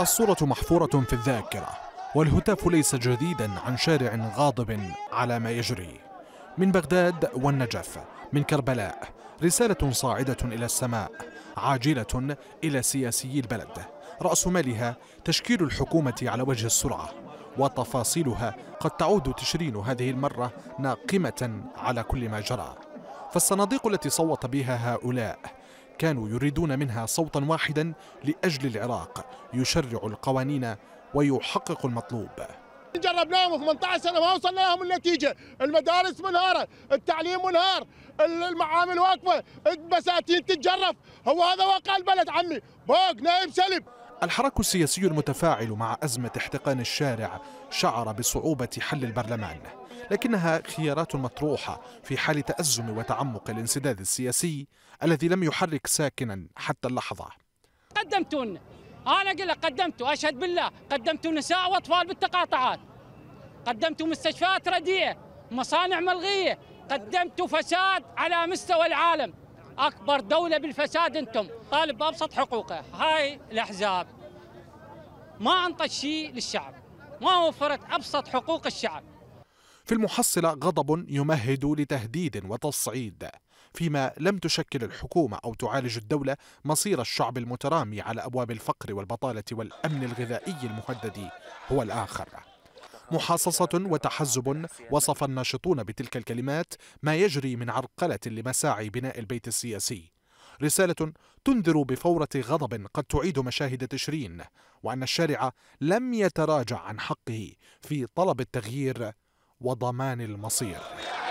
الصورة محفورة في الذاكرة والهتاف ليس جديدا عن شارع غاضب على ما يجري من بغداد والنجف من كربلاء رسالة صاعدة إلى السماء عاجلة إلى سياسي البلد رأس مالها تشكيل الحكومة على وجه السرعة وتفاصيلها قد تعود تشرين هذه المرة ناقمة على كل ما جرى فالصناديق التي صوت بها هؤلاء كانوا يريدون منها صوتا واحدا لأجل العراق يشرع القوانين ويحقق المطلوب جربناهم 18 سنه ما وصلنا لهم النتيجه، المدارس منهاره، التعليم منهار، المعامل واقفه، البساتين تتجرف، هو هذا واقع البلد عمي، فوق نايم سلب. الحراك السياسي المتفاعل مع أزمة احتقان الشارع شعر بصعوبة حل البرلمان لكنها خيارات مطروحة في حال تأزم وتعمق الانسداد السياسي الذي لم يحرك ساكنا حتى اللحظة قدمتون أنا أقول لك قدمت أشهد بالله قدمت نساء وأطفال بالتقاطعات قدمت مستشفيات رديئة مصانع ملغية قدمت فساد على مستوى العالم أكبر دولة بالفساد أنتم طالب بأبسط حقوقه هاي الأحزاب ما أنطت شيء للشعب ما وفرت أبسط حقوق الشعب في المحصلة غضب يمهد لتهديد وتصعيد فيما لم تشكل الحكومة أو تعالج الدولة مصير الشعب المترامي على أبواب الفقر والبطالة والأمن الغذائي المهدد هو الآخر محاصصة وتحزب وصف الناشطون بتلك الكلمات ما يجري من عرقلة لمساعي بناء البيت السياسي رسالة تنذر بفورة غضب قد تعيد مشاهد تشرين وأن الشارع لم يتراجع عن حقه في طلب التغيير وضمان المصير